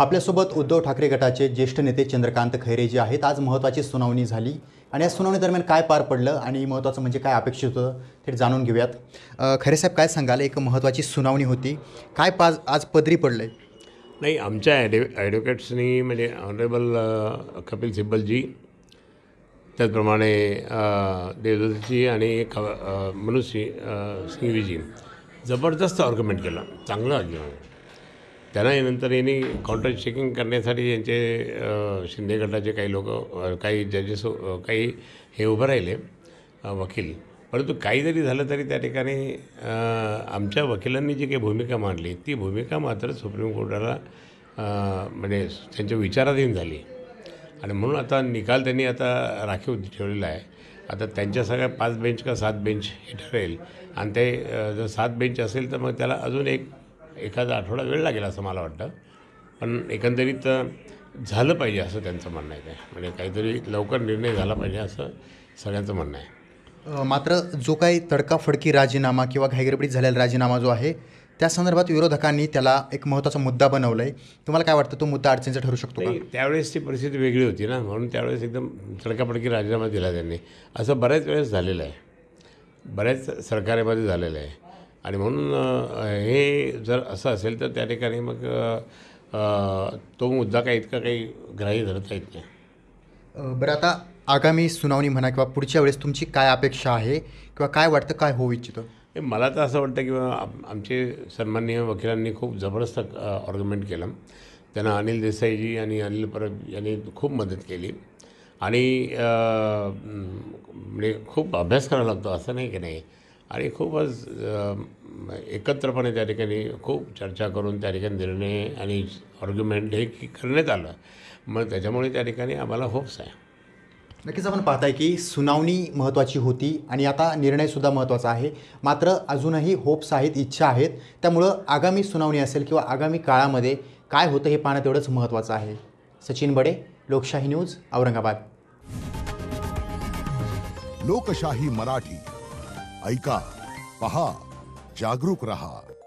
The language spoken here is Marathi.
आपल्यासोबत उद्धव ठाकरे गटाचे ज्येष्ठ नेते चंद्रकांत खैरे जे आहेत आज महत्त्वाची सुनावणी झाली आणि या सुनावणी दरम्यान काय पार पडलं आणि महत्त्वाचं म्हणजे काय अपेक्षित होतं ते जाणून घेऊयात खरे साहेब काय सांगाल एक महत्त्वाची सुनावणी होती काय पाज आज पदरी पडलं आहे नाही आमच्या ॲडव ॲडव्होकेट्सनी म्हणजे ऑनरेबल कपिल सिब्बलजी त्याचप्रमाणे देवदत्तजी आणि ख मनुजी सिंघवीजी जबरदस्त ऑर्ग्युमेंट केलं चांगलं त्यांना यानंतर यांनी कॉन्ट्रॅक्ट चेकिंग करण्यासाठी यांचे शिंदे गटाचे काही लोक काही जजेस काही हे उभं राहिले वकील परंतु काही जरी झालं तरी त्या ठिकाणी आमच्या वकिलांनी जी काही भूमिका मांडली ती भूमिका मात्र सुप्रीम कोर्टाला म्हणजे त्यांच्या विचाराधीन झाली आणि म्हणून आता निकाल त्यांनी आता राखीव ठेवलेला आहे आता त्यांच्या सगळ्या पाच बेंच का सात बेंच हे ठरेल आणि ते जर सात बेंच असेल तर मग त्याला अजून एक एखादा आठवडा वेळ लागेल असं मला वाटतं पण एकंदरीत झालं पाहिजे असं त्यांचं म्हणणं आहे काय म्हणजे काहीतरी लवकर निर्णय झाला पाहिजे असं सगळ्यांचं म्हणणं आहे मात्र जो काही तडकाफडकी राजीनामा किंवा घाईगडबडीत झालेला राजीनामा जो आहे त्या संदर्भात विरोधकांनी त्याला एक महत्त्वाचा मुद्दा बनवला आहे तुम्हाला काय वाटतं तो मुद्दा अडचणीचा ठरू शकतो का त्यावेळेस ती परिस्थिती वेगळी होती ना म्हणून त्यावेळेस एकदम तडकाफडकी राजीनामा दिला त्यांनी असं बऱ्याच वेळेस झालेलं आहे बऱ्याच सरकारेमध्ये झालेलं आहे आणि म्हणून हे जर असं असेल तर त्या ठिकाणी मग तो मुद्दा काही इतका काही ग्राह्य धरता येत नाही बरं आता आगामी सुनावणी म्हणा किंवा पुढच्या वेळेस तुमची काय अपेक्षा आहे किंवा काय वाटतं काय होऊ इच्छितो मला तर असं वाटतं की आमचे सन्माननीय वकिलांनी खूप जबरदस्त ऑर्ग्युमेंट केलं त्यांना अनिल देसाईजी आणि अनिल परब यांनी खूप मदत केली आणि म्हणजे खूप अभ्यास करावा लागतो असं नाही की नाही आणि खूपच एकत्रपणे त्या ठिकाणी खूप चर्चा करून त्या ठिकाणी निर्णय आणि ऑर्ग्युमेंट हे करण्यात आलं मग त्याच्यामुळे त्या ठिकाणी आम्हाला होप्स आहे नक्कीच आपण पाहताय की सुनावणी महत्त्वाची होती आणि आता निर्णयसुद्धा महत्त्वाचा आहे मात्र अजूनही होप्स आहेत इच्छा आहेत त्यामुळं आगामी सुनावणी असेल किंवा आगामी काळामध्ये काय होतं हे पाहणं तेवढंच महत्त्वाचं आहे सचिन बडे लोकशाही न्यूज औरंगाबाद लोकशाही मराठी ऐका पहा जागरूक रहा